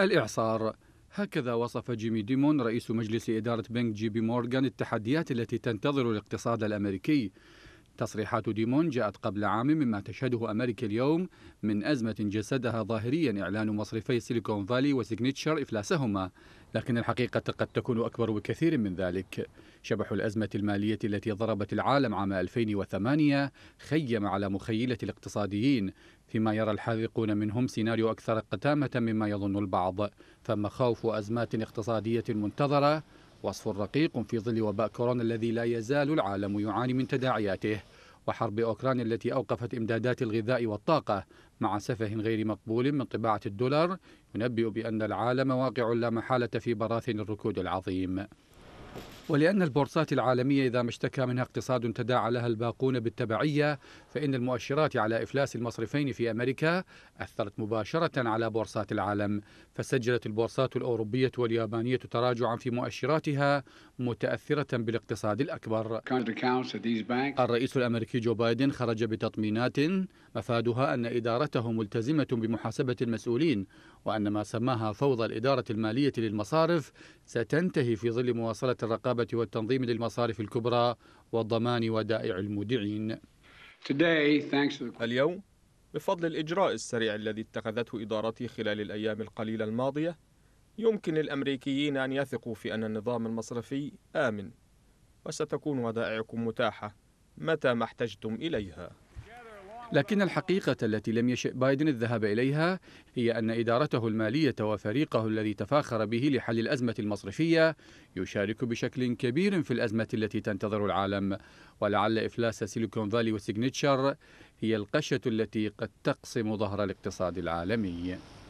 الإعصار هكذا وصف جيمي ديمون رئيس مجلس إدارة بنك جي بي مورغان التحديات التي تنتظر الاقتصاد الأمريكي تصريحات ديمون جاءت قبل عام مما تشهده أمريكا اليوم من أزمة جسدها ظاهريا إعلان مصرفي سيليكون فالي وسيغنيتشر إفلاسهما لكن الحقيقة قد تكون أكبر بكثير من ذلك شبح الأزمة المالية التي ضربت العالم عام 2008 خيم على مخيلة الاقتصاديين فيما يرى الحاذقون منهم سيناريو أكثر قتامة مما يظن البعض فمخاوف أزمات اقتصادية منتظرة وصف رقيق في ظل وباء كورونا الذي لا يزال العالم يعاني من تداعياته وحرب أوكرانيا التي أوقفت إمدادات الغذاء والطاقة مع سفه غير مقبول من طباعة الدولار ينبئ بأن العالم واقع لا محالة في براثن الركود العظيم ولأن البورصات العالمية إذا ما اشتكى منها اقتصاد تداعى لها الباقون بالتبعية فإن المؤشرات على إفلاس المصرفين في أمريكا أثرت مباشرة على بورصات العالم فسجلت البورصات الأوروبية واليابانية تراجعا في مؤشراتها متأثرة بالاقتصاد الأكبر الرئيس الأمريكي جو بايدن خرج بتطمينات مفادها أن إدارته ملتزمة بمحاسبة المسؤولين وأن ما سماها فوضى الإدارة المالية للمصارف ستنتهي في ظل مواصلة الرقابة والتنظيم للمصارف الكبرى والضمان ودائع المودعين اليوم بفضل الإجراء السريع الذي اتخذته إدارتي خلال الأيام القليلة الماضية يمكن للأمريكيين أن يثقوا في أن النظام المصرفي آمن وستكون ودائعكم متاحة متى ما احتجتم إليها لكن الحقيقة التي لم يشئ بايدن الذهاب إليها هي أن إدارته المالية وفريقه الذي تفاخر به لحل الأزمة المصرفية يشارك بشكل كبير في الأزمة التي تنتظر العالم ولعل إفلاس سيليكون فالي وسيجنتشر هي القشة التي قد تقسم ظهر الاقتصاد العالمي